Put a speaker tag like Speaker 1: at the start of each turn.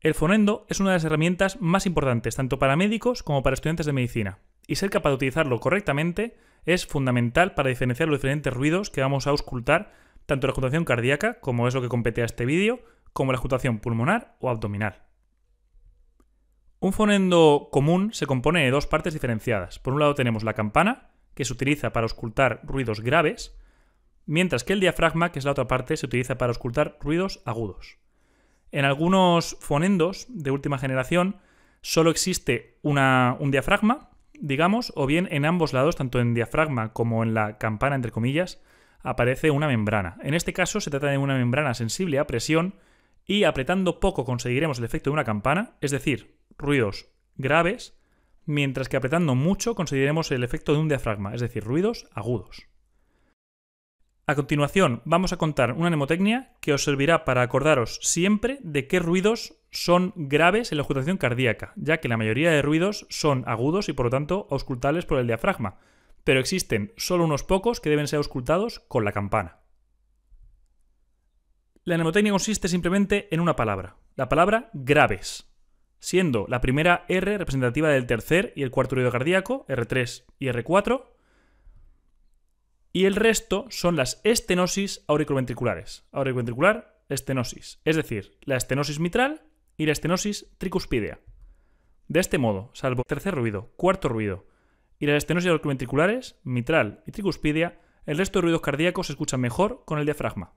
Speaker 1: El fonendo es una de las herramientas más importantes tanto para médicos como para estudiantes de medicina, y ser capaz de utilizarlo correctamente es fundamental para diferenciar los diferentes ruidos que vamos a auscultar, tanto la ejecutación cardíaca, como es lo que compete a este vídeo, como la ejecutación pulmonar o abdominal. Un fonendo común se compone de dos partes diferenciadas. Por un lado tenemos la campana, que se utiliza para auscultar ruidos graves, mientras que el diafragma, que es la otra parte, se utiliza para auscultar ruidos agudos. En algunos fonendos de última generación solo existe un diafragma, digamos, o bien en ambos lados, tanto en diafragma como en la campana, entre comillas, aparece una membrana. En este caso se trata de una membrana sensible a presión y apretando poco conseguiremos el efecto de una campana, es decir, ruidos graves, mientras que apretando mucho conseguiremos el efecto de un diafragma, es decir, ruidos agudos. A continuación, vamos a contar una mnemotecnia que os servirá para acordaros siempre de qué ruidos son graves en la ocultación cardíaca, ya que la mayoría de ruidos son agudos y por lo tanto auscultables por el diafragma, pero existen solo unos pocos que deben ser auscultados con la campana. La mnemotecnia consiste simplemente en una palabra, la palabra graves, siendo la primera R representativa del tercer y el cuarto ruido cardíaco, R3 y R4, y el resto son las estenosis auriculoventriculares. Auriculoventricular, estenosis. Es decir, la estenosis mitral y la estenosis tricuspidea. De este modo, salvo tercer ruido, cuarto ruido y las estenosis auriculoventriculares, mitral y tricuspidea, el resto de ruidos cardíacos se escuchan mejor con el diafragma.